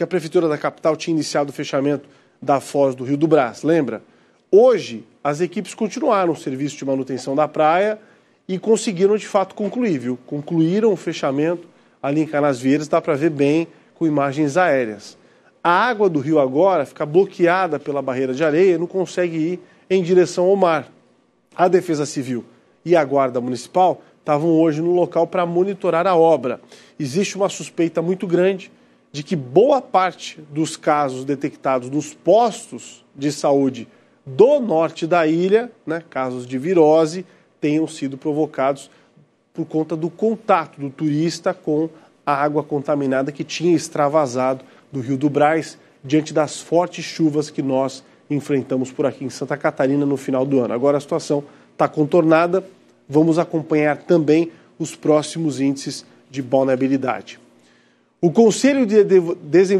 que a Prefeitura da capital tinha iniciado o fechamento da Foz do Rio do Brás, lembra? Hoje, as equipes continuaram o serviço de manutenção da praia e conseguiram de fato concluir, viu? Concluíram o fechamento ali em Vieiras. dá para ver bem com imagens aéreas. A água do rio agora fica bloqueada pela barreira de areia, não consegue ir em direção ao mar. A Defesa Civil e a Guarda Municipal estavam hoje no local para monitorar a obra. Existe uma suspeita muito grande de que boa parte dos casos detectados nos postos de saúde do norte da ilha, né, casos de virose, tenham sido provocados por conta do contato do turista com a água contaminada que tinha extravasado do Rio do Braz diante das fortes chuvas que nós enfrentamos por aqui em Santa Catarina no final do ano. Agora a situação está contornada, vamos acompanhar também os próximos índices de vulnerabilidade. O Conselho de Desenvolvimento